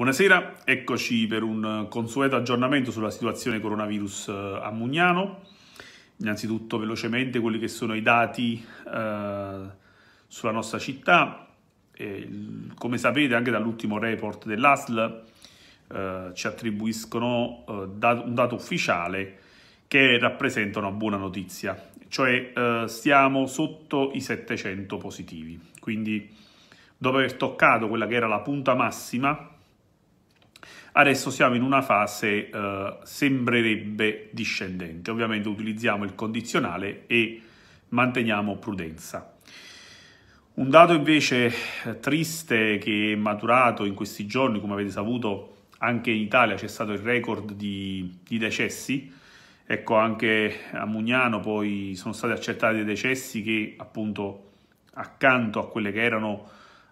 Buonasera, eccoci per un consueto aggiornamento sulla situazione coronavirus eh, a Mugnano. Innanzitutto velocemente quelli che sono i dati eh, sulla nostra città. E, come sapete anche dall'ultimo report dell'ASL eh, ci attribuiscono eh, dat un dato ufficiale che rappresenta una buona notizia, cioè eh, stiamo sotto i 700 positivi. Quindi dopo aver toccato quella che era la punta massima Adesso siamo in una fase eh, sembrerebbe discendente. Ovviamente utilizziamo il condizionale e manteniamo prudenza. Un dato invece eh, triste che è maturato in questi giorni, come avete saputo, anche in Italia c'è stato il record di, di decessi. Ecco, anche a Mugnano poi sono stati accertati dei decessi che appunto accanto a quelle che erano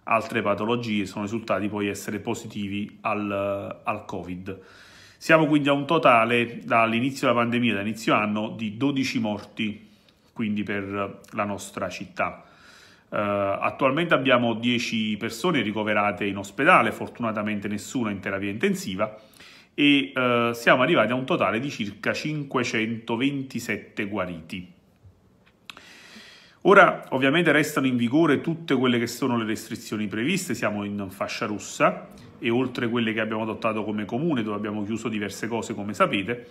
altre patologie sono risultati poi essere positivi al, al Covid. Siamo quindi a un totale dall'inizio della pandemia, da inizio anno, di 12 morti, quindi per la nostra città. Uh, attualmente abbiamo 10 persone ricoverate in ospedale, fortunatamente nessuna in terapia intensiva e uh, siamo arrivati a un totale di circa 527 guariti. Ora ovviamente restano in vigore tutte quelle che sono le restrizioni previste, siamo in fascia rossa e oltre quelle che abbiamo adottato come comune dove abbiamo chiuso diverse cose come sapete,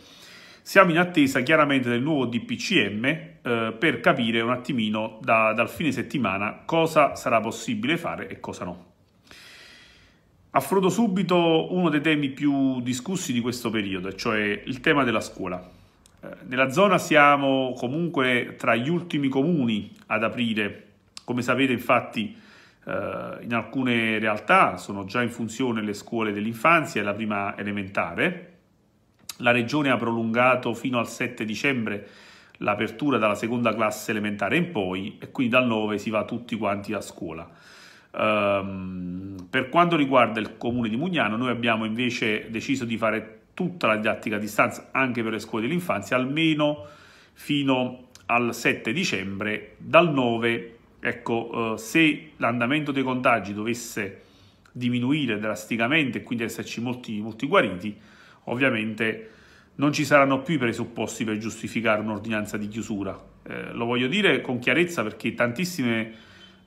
siamo in attesa chiaramente del nuovo DPCM eh, per capire un attimino da, dal fine settimana cosa sarà possibile fare e cosa no. Affronto subito uno dei temi più discussi di questo periodo, cioè il tema della scuola. Eh, nella zona siamo comunque tra gli ultimi comuni ad aprire, come sapete infatti eh, in alcune realtà sono già in funzione le scuole dell'infanzia e la prima elementare. La regione ha prolungato fino al 7 dicembre l'apertura dalla seconda classe elementare in poi e quindi dal 9 si va tutti quanti a scuola. Um, per quanto riguarda il comune di Mugnano, noi abbiamo invece deciso di fare tutta la didattica a distanza anche per le scuole dell'infanzia almeno fino al 7 dicembre dal 9 ecco eh, se l'andamento dei contagi dovesse diminuire drasticamente e quindi esserci molti, molti guariti ovviamente non ci saranno più i presupposti per giustificare un'ordinanza di chiusura eh, lo voglio dire con chiarezza perché tantissimi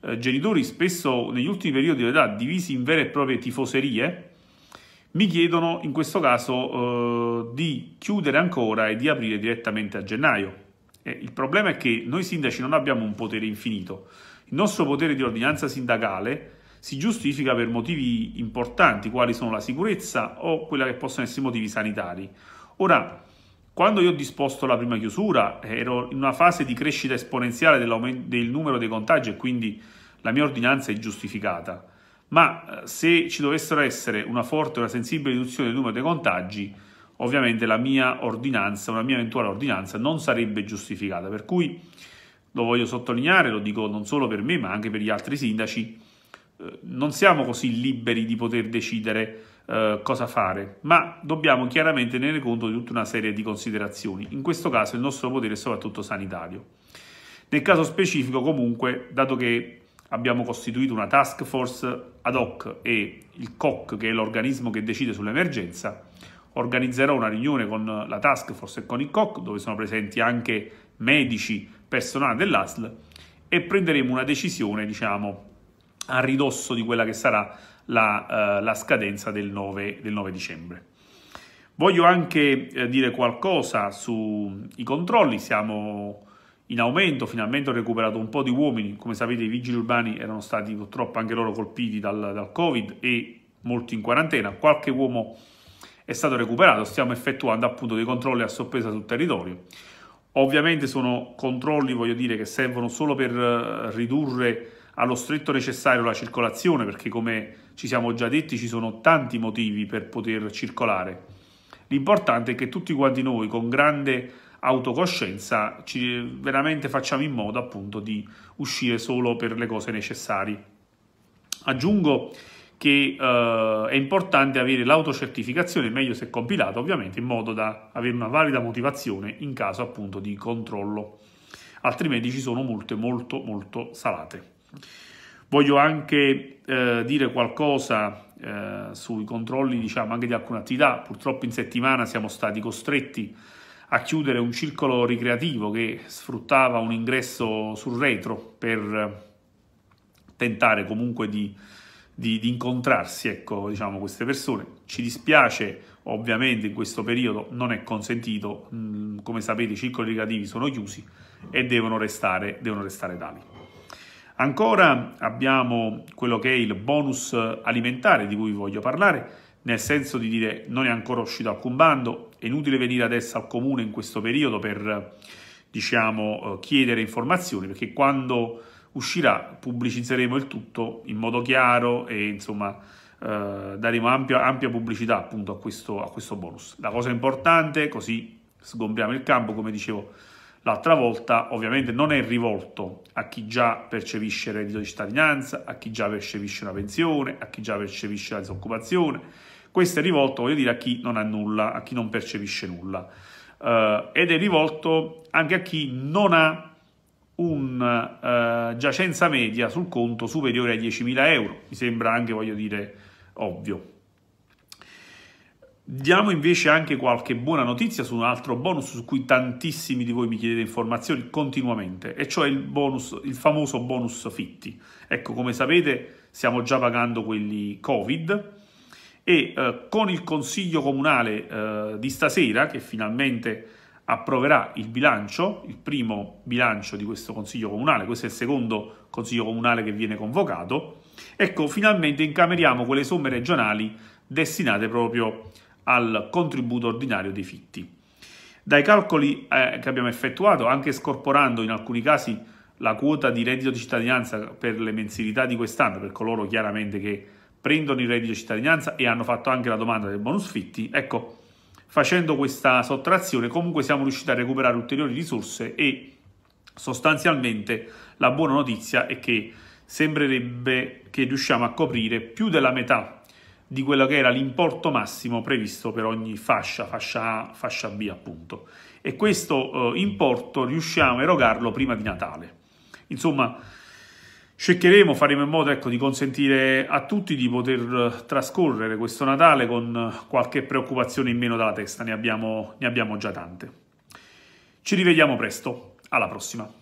eh, genitori spesso negli ultimi periodi d'età divisi in vere e proprie tifoserie mi chiedono in questo caso eh, di chiudere ancora e di aprire direttamente a gennaio. Eh, il problema è che noi sindaci non abbiamo un potere infinito. Il nostro potere di ordinanza sindacale si giustifica per motivi importanti, quali sono la sicurezza o quella che possono essere motivi sanitari. Ora, quando io ho disposto la prima chiusura, eh, ero in una fase di crescita esponenziale del numero dei contagi e quindi la mia ordinanza è giustificata ma eh, se ci dovessero essere una forte o una sensibile riduzione del numero dei contagi, ovviamente la mia ordinanza, una mia eventuale ordinanza non sarebbe giustificata. Per cui lo voglio sottolineare, lo dico non solo per me, ma anche per gli altri sindaci, eh, non siamo così liberi di poter decidere eh, cosa fare, ma dobbiamo chiaramente tenere conto di tutta una serie di considerazioni. In questo caso il nostro potere è soprattutto sanitario. Nel caso specifico, comunque, dato che abbiamo costituito una task force ad hoc e il COC, che è l'organismo che decide sull'emergenza, organizzerò una riunione con la task force e con il COC, dove sono presenti anche medici, personale dell'ASL, e prenderemo una decisione, diciamo, a ridosso di quella che sarà la, eh, la scadenza del 9, del 9, dicembre. Voglio anche eh, dire qualcosa sui controlli, siamo in aumento, finalmente ho recuperato un po' di uomini, come sapete i vigili urbani erano stati purtroppo anche loro colpiti dal, dal Covid e molti in quarantena, qualche uomo è stato recuperato, stiamo effettuando appunto dei controlli a sorpresa sul territorio. Ovviamente sono controlli, voglio dire, che servono solo per eh, ridurre allo stretto necessario la circolazione, perché come ci siamo già detti ci sono tanti motivi per poter circolare. L'importante è che tutti quanti noi con grande autocoscienza, ci, veramente facciamo in modo appunto di uscire solo per le cose necessarie. Aggiungo che eh, è importante avere l'autocertificazione, meglio se compilata ovviamente, in modo da avere una valida motivazione in caso appunto di controllo, altrimenti ci sono multe molto molto salate. Voglio anche eh, dire qualcosa eh, sui controlli diciamo anche di alcune attività, purtroppo in settimana siamo stati costretti a chiudere un circolo ricreativo che sfruttava un ingresso sul retro per eh, tentare comunque di, di, di incontrarsi, ecco, diciamo, queste persone. Ci dispiace, ovviamente in questo periodo non è consentito, mm, come sapete i circoli ricreativi sono chiusi e devono restare, devono restare tali. Ancora abbiamo quello che è il bonus alimentare di cui voglio parlare, nel senso di dire non è ancora uscito alcun bando, è inutile venire adesso al comune in questo periodo per diciamo, eh, chiedere informazioni, perché quando uscirà pubblicizzeremo il tutto in modo chiaro e insomma eh, daremo ampia, ampia, pubblicità appunto a questo, a questo bonus. La cosa importante, così sgombriamo il campo, come dicevo, L'altra volta ovviamente non è rivolto a chi già percepisce il reddito di cittadinanza, a chi già percepisce una pensione, a chi già percepisce la disoccupazione. Questo è rivolto, voglio dire, a chi non ha nulla, a chi non percepisce nulla. Uh, ed è rivolto anche a chi non ha una uh, eh, giacenza media sul conto superiore ai 10.000 euro. Mi sembra anche, voglio dire, ovvio. Diamo invece anche qualche buona notizia su un altro bonus su cui tantissimi di voi mi chiedete informazioni continuamente, e cioè il, bonus, il famoso bonus fitti. Ecco, come sapete stiamo già pagando quelli Covid e eh, con il Consiglio Comunale eh, di stasera, che finalmente approverà il bilancio, il primo bilancio di questo Consiglio Comunale, questo è il secondo Consiglio Comunale che viene convocato, ecco, finalmente incameriamo quelle somme regionali destinate proprio al contributo ordinario dei fitti. Dai calcoli eh, che abbiamo effettuato, anche scorporando in alcuni casi la quota di reddito di cittadinanza per le mensilità di quest'anno, per coloro chiaramente che prendono il reddito di cittadinanza e hanno fatto anche la domanda del bonus fitti, ecco, facendo questa sottrazione comunque siamo riusciti a recuperare ulteriori risorse e sostanzialmente la buona notizia è che sembrerebbe che riusciamo a coprire più della metà di quello che era l'importo massimo previsto per ogni fascia, fascia A, fascia B appunto. E questo eh, importo riusciamo a erogarlo prima di Natale. Insomma, cercheremo, faremo in modo ecco, di consentire a tutti di poter eh, trascorrere questo Natale con qualche preoccupazione in meno dalla testa, ne abbiamo, ne abbiamo già tante. Ci rivediamo presto, alla prossima!